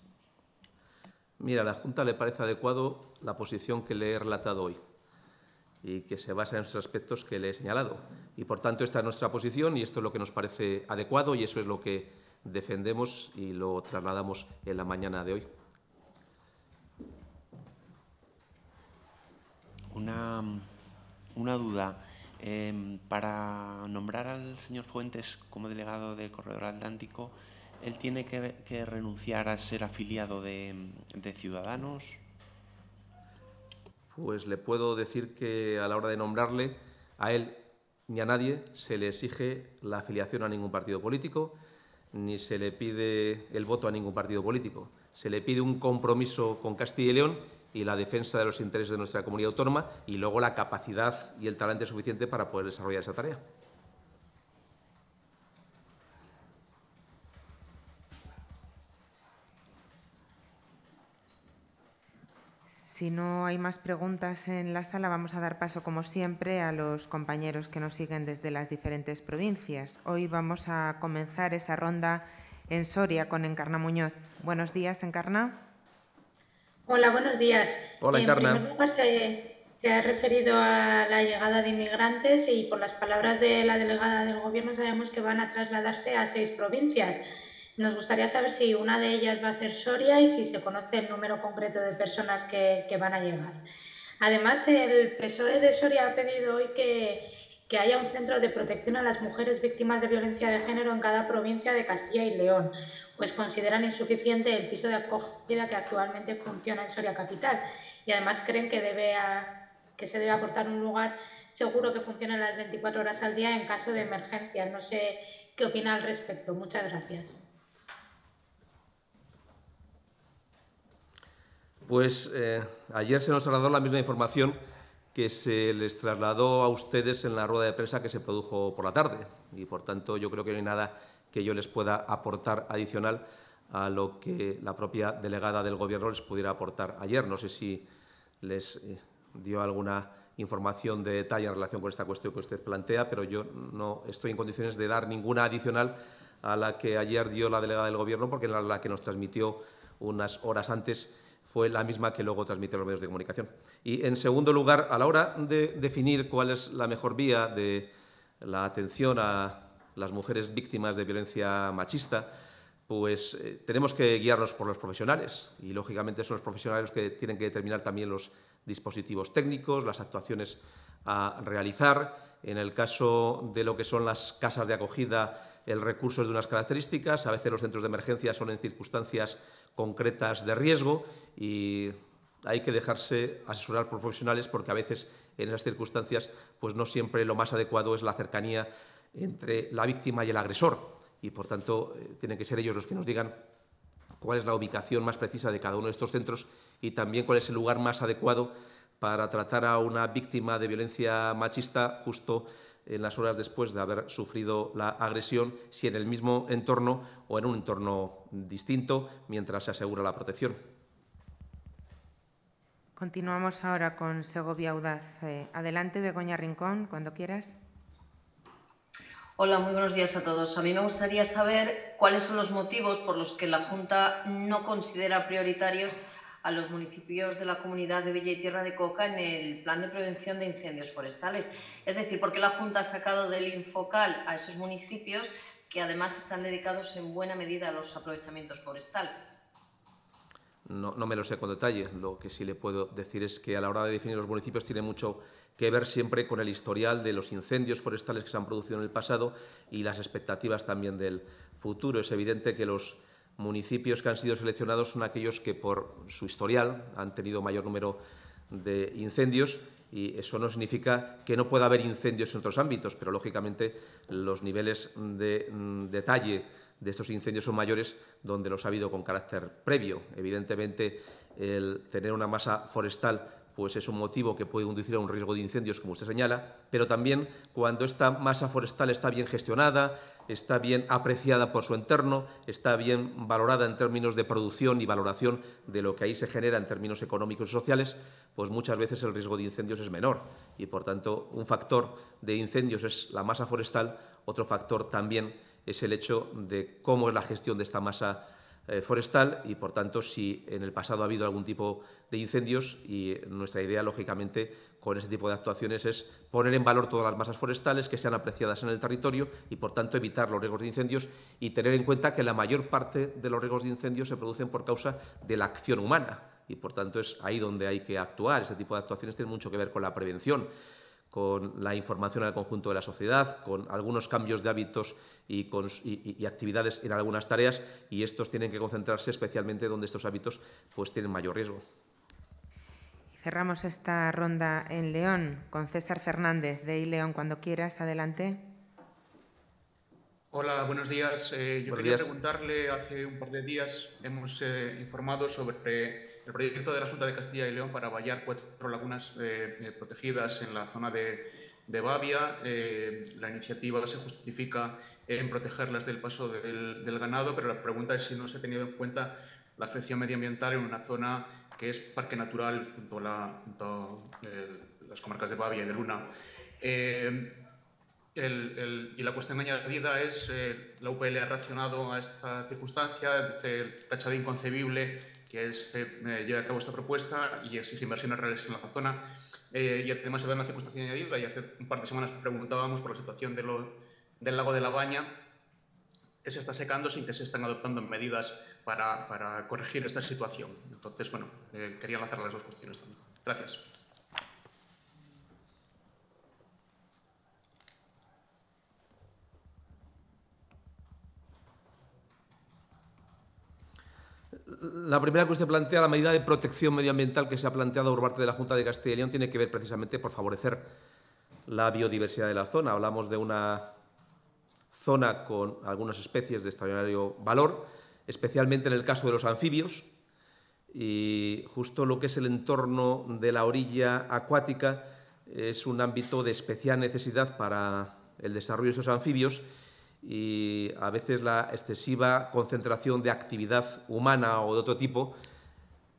Mira, a la Junta le parece adecuado la posición que le he relatado hoy y que se basa en los aspectos que le he señalado. Y por tanto, esta es nuestra posición y esto es lo que nos parece adecuado y eso es lo que defendemos y lo trasladamos en la mañana de hoy. Una, una duda. Em, para nombrar al señor Fuentes como delegado del Corredor Atlántico, él tiene que, renunciar a ser afiliado de Ciudadanos. Pues le puedo decir que a la hora de nombrarle, a él ni a nadie se le exige la afiliación a ningún partido político, ni se le pide el voto a ningún partido político. Se le pide un compromiso con Castilla y León y la defensa de los intereses de nuestra comunidad autónoma y luego la capacidad y el talento suficiente para poder desarrollar esa tarea. Si no hay más preguntas en la sala, vamos a dar paso, como siempre, a los compañeros que nos siguen desde las diferentes provincias. Hoy vamos a comenzar esa ronda en Soria con Encarna Muñoz. Buenos días, Encarna. Hola, buenos días. Hola, en primer lugar, se, ha referido a la llegada de inmigrantes y por las palabras de la delegada del Gobierno sabemos que van a trasladarse a seis provincias. Nos gustaría saber si una de ellas va a ser Soria y si se conoce el número concreto de personas que, van a llegar. Además, el PSOE de Soria ha pedido hoy que haya un centro de protección a las mujeres víctimas de violencia de género en cada provincia de Castilla y León, pues consideran insuficiente el piso de acogida que actualmente funciona en Soria Capital y además creen que, debe que se debe aportar un lugar seguro que funcione las 24 horas al día en caso de emergencia. No sé qué opina al respecto. Muchas gracias. Pues eh, ayer se nos dado la misma información que se les trasladó a ustedes en la rueda de prensa que se produjo por la tarde y por tanto yo creo que no hay nada que yo les pueda aportar adicional a lo que la propia delegada del Gobierno les pudiera aportar ayer. No sé si les eh, dio alguna información de detalle en relación con esta cuestión que usted plantea, pero yo no estoy en condiciones de dar ninguna adicional a la que ayer dio la delegada del Gobierno, porque la que nos transmitió unas horas antes fue la misma que luego transmitió los medios de comunicación. Y, en segundo lugar, a la hora de definir cuál es la mejor vía de la atención a las mujeres víctimas de violencia machista, pues eh, tenemos que guiarnos por los profesionales y lógicamente son los profesionales los que tienen que determinar también los dispositivos técnicos, las actuaciones a realizar. En el caso de lo que son las casas de acogida, el recurso es de unas características, a veces los centros de emergencia son en circunstancias concretas de riesgo y hay que dejarse asesorar por profesionales porque a veces en esas circunstancias pues no siempre lo más adecuado es la cercanía entre la víctima y el agresor y por tanto eh, tienen que ser ellos los que nos digan cuál es la ubicación más precisa de cada uno de estos centros y también cuál es el lugar más adecuado para tratar a una víctima de violencia machista justo en las horas después de haber sufrido la agresión, si en el mismo entorno o en un entorno distinto, mientras se asegura la protección. Continuamos ahora con Segovia Audaz. Eh, adelante, Begoña Rincón, cuando quieras. Hola, muy buenos días a todos. A mí me gustaría saber cuáles son los motivos por los que la Junta no considera prioritarios a los municipios de la comunidad de Villa y Tierra de Coca en el plan de prevención de incendios forestales. Es decir, ¿por qué la Junta ha sacado del infocal a esos municipios que además están dedicados en buena medida a los aprovechamientos forestales? No, no me lo sé con detalle. Lo que sí le puedo decir es que a la hora de definir los municipios tiene mucho que ver siempre con el historial de los incendios forestales que se han producido en el pasado y las expectativas también del futuro. Es evidente que los municipios que han sido seleccionados son aquellos que por su historial han tenido mayor número de incendios y eso no significa que no pueda haber incendios en otros ámbitos, pero lógicamente los niveles de mm, detalle de estos incendios son mayores donde los ha habido con carácter previo. Evidentemente, el tener una masa forestal pues es un motivo que puede conducir a un riesgo de incendios, como usted señala, pero también cuando esta masa forestal está bien gestionada, está bien apreciada por su entorno, está bien valorada en términos de producción y valoración de lo que ahí se genera en términos económicos y sociales, pues muchas veces el riesgo de incendios es menor. Y por tanto, un factor de incendios es la masa forestal, otro factor también es el hecho de cómo es la gestión de esta masa forestal eh, forestal y, por tanto, si en el pasado ha habido algún tipo de incendios y nuestra idea, lógicamente, con ese tipo de actuaciones es poner en valor todas las masas forestales que sean apreciadas en el territorio y, por tanto, evitar los riesgos de incendios y tener en cuenta que la mayor parte de los riesgos de incendios se producen por causa de la acción humana y, por tanto, es ahí donde hay que actuar. ese tipo de actuaciones tiene mucho que ver con la prevención con la información al conjunto de la sociedad, con algunos cambios de hábitos y, y, actividades en algunas tareas, y estos tienen que concentrarse especialmente donde estos hábitos pues, tienen mayor riesgo. Cerramos esta ronda en León con César Fernández de León. Cuando quieras, adelante. Hola, buenos días. Eh, yo quería preguntarle, hace un par de días hemos eh, informado sobre el proyecto de la Junta de Castilla y León para vallar cuatro lagunas eh, eh, protegidas en la zona de, Bavia. Eh, la iniciativa se justifica en protegerlas del paso del, ganado, pero la pregunta es si no se ha tenido en cuenta la afección medioambiental en una zona que es parque natural junto a, la, las comarcas de Bavia y de Luna. y la cuestión añadida es, la UPL ha reaccionado a esta circunstancia, dice, tacha de inconcebible que es, eh, eh a cabo esta propuesta y exige inversiones reales en la zona. Eh, y además se da una circunstancia añadida, y hace un par de semanas preguntábamos por la situación del lago de La Baña, que se está secando sin que se estén adoptando medidas para, corregir esta situación. Entonces, bueno, eh, quería lanzar las dos cuestiones también. Gracias. la primera que usted plantea, la medida de protección medioambiental que se ha planteado por parte de la Junta de Castilla y León, tiene que ver precisamente por favorecer la biodiversidad de la zona. Hablamos de una zona con algunas especies de extraordinario valor, especialmente en el caso de los anfibios, y justo lo que es el entorno de la orilla acuática es un ámbito de especial necesidad para el desarrollo de esos anfibios y a veces la excesiva concentración de actividad humana o de otro tipo,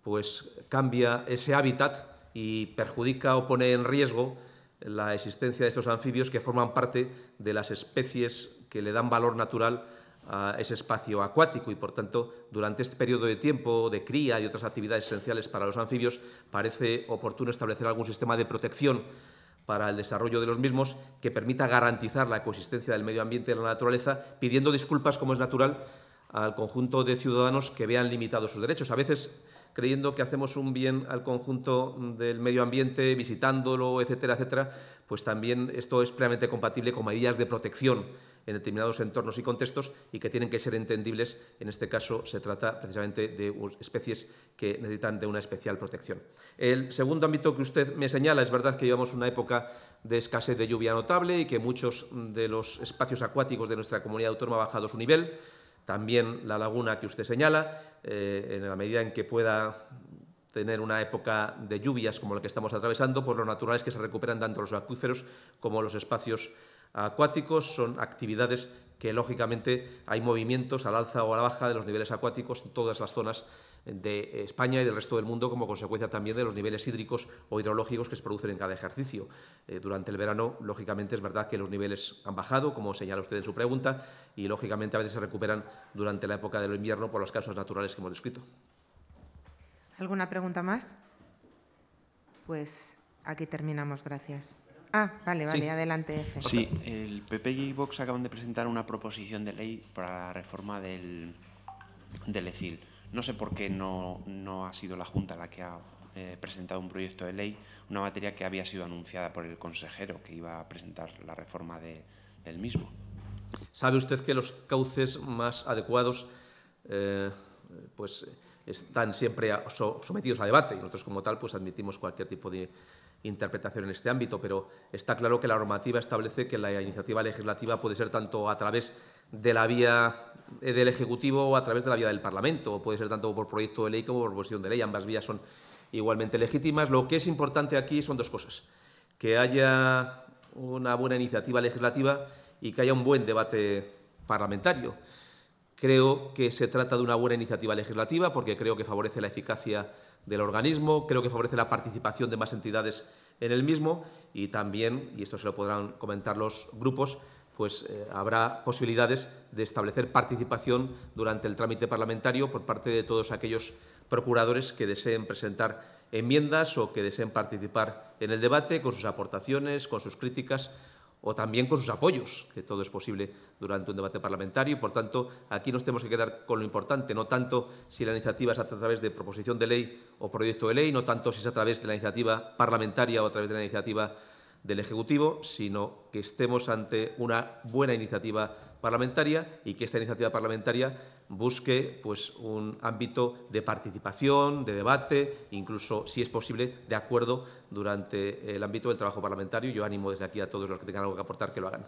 pues cambia ese hábitat y perjudica o pone en riesgo la existencia de estos anfibios que forman parte de las especies que le dan valor natural a ese espacio acuático y, por tanto, durante este periodo de tiempo de cría y otras actividades esenciales para los anfibios, parece oportuno establecer algún sistema de protección para el desarrollo de los mismos que permita garantizar la coexistencia del medio ambiente y la naturaleza, pidiendo disculpas, como es natural, al conjunto de ciudadanos que vean limitados sus derechos. A veces creyendo que hacemos un bien al conjunto del medio ambiente, visitándolo, etcétera, etcétera, pues también esto es plenamente compatible con medidas de protección en determinados entornos y contextos y que tienen que ser entendibles. En este caso se trata precisamente de especies que necesitan de una especial protección. El segundo ámbito que usted me señala, es verdad que llevamos una época de escasez de lluvia notable y que muchos de los espacios acuáticos de nuestra comunidad autónoma han bajado su nivel. También la laguna que usted señala, eh, en la medida en que pueda tener una época de lluvias como la que estamos atravesando, por pues lo natural es que se recuperan tanto los acuíferos como los espacios acuáticos. Son actividades que, lógicamente, hay movimientos al alza o a la baja de los niveles acuáticos en todas las zonas de España y del resto del mundo como consecuencia también de los niveles hídricos o hidrológicos que se producen en cada ejercicio. Eh, durante el verano, lógicamente, es verdad que los niveles han bajado, como señala usted en su pregunta, y lógicamente a veces se recuperan durante la época del invierno por los casos naturales que hemos descrito. ¿Alguna pregunta más? Pues aquí terminamos, gracias. Ah, vale, vale, adelante. Sí, el PP y Vox acaban de presentar una proposición de ley para la reforma del, del ECIL. No sé por qué no, ha sido la Junta la que ha eh, presentado un proyecto de ley, una materia que había sido anunciada por el consejero que iba a presentar la reforma de, del mismo. ¿Sabe usted que los cauces más adecuados eh, pues, están siempre sometidos a debate y nosotros como tal pues admitimos cualquier tipo de interpretación en este ámbito, pero está claro que la normativa establece que la iniciativa legislativa puede ser tanto a través de la vía eh, del Ejecutivo o a través de la vía del Parlamento, o puede ser tanto por proyecto de ley como por proposición de ley. Ambas vías son igualmente legítimas. Lo que es importante aquí son dos cosas, que haya una buena iniciativa legislativa y que haya un buen debate parlamentario. Creo que se trata de una buena iniciativa legislativa porque creo que favorece la eficacia del organismo, creo que favorece la participación de más entidades en el mismo y también, y esto se lo podrán comentar los grupos, pues eh, habrá posibilidades de establecer participación durante el trámite parlamentario por parte de todos aquellos procuradores que deseen presentar enmiendas o que deseen participar en el debate con sus aportaciones, con sus críticas o también con sus apoyos, que todo es posible durante un debate parlamentario. Y, por tanto, aquí nos tenemos que quedar con lo importante, no tanto si la iniciativa es a través de proposición de ley o proyecto de ley, no tanto si es a través de la iniciativa parlamentaria o a través de la iniciativa del Ejecutivo, sino que estemos ante una buena iniciativa parlamentaria y que esta iniciativa parlamentaria busque pues, un ámbito de participación, de debate, incluso, si es posible, de acuerdo durante el ámbito del trabajo parlamentario. Yo animo desde aquí a todos los que tengan algo que aportar que lo hagan.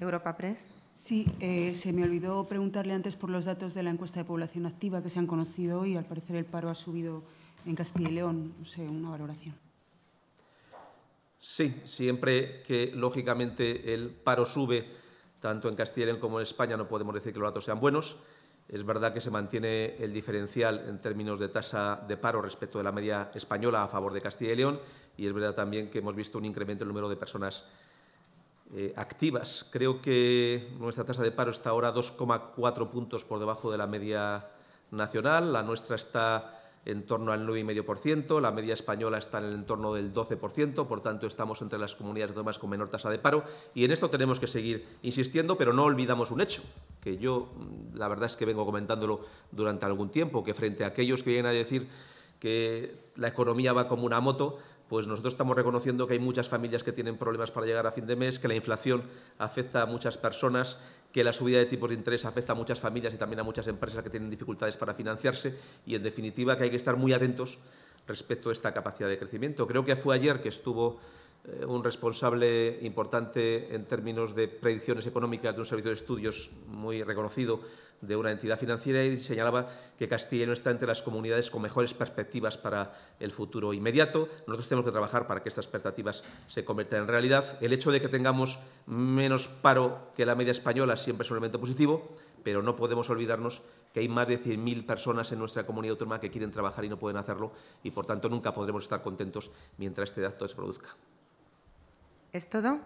Europa Press. Sí, eh, se me olvidó preguntarle antes por los datos de la encuesta de población activa que se han conocido y, Al parecer el paro ha subido en Castilla y León. No sé, una valoración. Sí, siempre que lógicamente el paro sube, tanto en Castilla y León como en España no podemos decir que los datos sean buenos. Es verdad que se mantiene el diferencial en términos de tasa de paro respecto de la media española a favor de Castilla y León y es verdad también que hemos visto un incremento en el número de personas eh, activas. Creo que nuestra tasa de paro está ahora 2,4 puntos por debajo de la media nacional, la nuestra está en torno al 9,5%, la media española está en el entorno del 12%, por tanto estamos entre las comunidades autónomas con menor tasa de paro y en esto tenemos que seguir insistiendo, pero no olvidamos un hecho, que yo mm, la verdad es que vengo comentándolo durante algún tiempo, que frente a aquellos que vienen a decir que la economía va como una moto, pues nosotros estamos reconociendo que hay muchas familias que tienen problemas para llegar a fin de mes, que la inflación afecta a muchas personas, que la subida de tipos de interés afecta a muchas familias y también a muchas empresas que tienen dificultades para financiarse y, en definitiva, que hay que estar muy atentos respecto a esta capacidad de crecimiento. Creo que fue ayer que estuvo eh, un responsable importante en términos de predicciones económicas de un servicio de estudios muy reconocido de una entidad financiera y señalaba que Castilla no está entre las comunidades con mejores perspectivas para el futuro inmediato. Nosotros tenemos que trabajar para que estas expectativas se conviertan en realidad. El hecho de que tengamos menos paro que la media española siempre es un elemento positivo, pero no podemos olvidarnos que hay más de 100.000 personas en nuestra comunidad autónoma que quieren trabajar y no pueden hacerlo y, por tanto, nunca podremos estar contentos mientras este dato se produzca. ¿Es todo?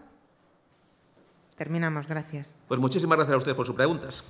Terminamos, gracias. Pues muchísimas gracias a ustedes por sus preguntas.